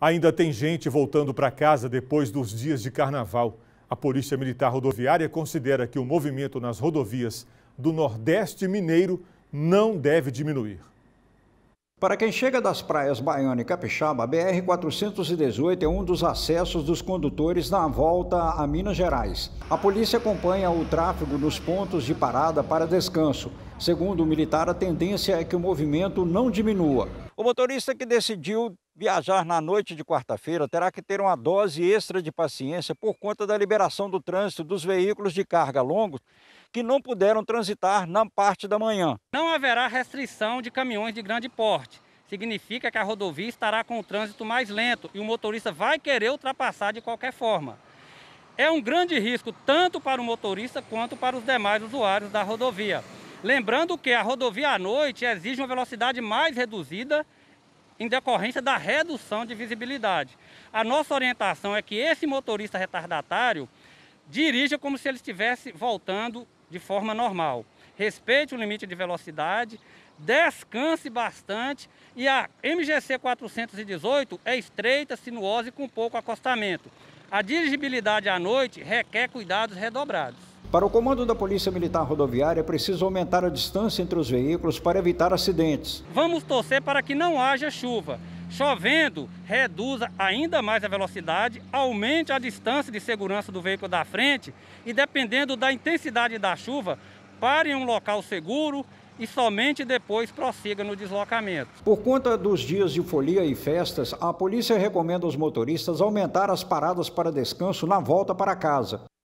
Ainda tem gente voltando para casa depois dos dias de carnaval. A Polícia Militar Rodoviária considera que o movimento nas rodovias do Nordeste Mineiro não deve diminuir. Para quem chega das praias Baiana e Capixaba, a BR-418 é um dos acessos dos condutores na volta a Minas Gerais. A polícia acompanha o tráfego nos pontos de parada para descanso. Segundo o militar, a tendência é que o movimento não diminua. O motorista que decidiu viajar na noite de quarta-feira terá que ter uma dose extra de paciência por conta da liberação do trânsito dos veículos de carga longos que não puderam transitar na parte da manhã. Não haverá restrição de caminhões de grande porte. Significa que a rodovia estará com o trânsito mais lento e o motorista vai querer ultrapassar de qualquer forma. É um grande risco tanto para o motorista quanto para os demais usuários da rodovia. Lembrando que a rodovia à noite exige uma velocidade mais reduzida em decorrência da redução de visibilidade. A nossa orientação é que esse motorista retardatário dirija como se ele estivesse voltando de forma normal. Respeite o limite de velocidade, descanse bastante e a MGC 418 é estreita, sinuosa e com pouco acostamento. A dirigibilidade à noite requer cuidados redobrados. Para o comando da Polícia Militar Rodoviária, é preciso aumentar a distância entre os veículos para evitar acidentes. Vamos torcer para que não haja chuva. Chovendo, reduza ainda mais a velocidade, aumente a distância de segurança do veículo da frente e, dependendo da intensidade da chuva, pare em um local seguro e somente depois prossiga no deslocamento. Por conta dos dias de folia e festas, a polícia recomenda aos motoristas aumentar as paradas para descanso na volta para casa.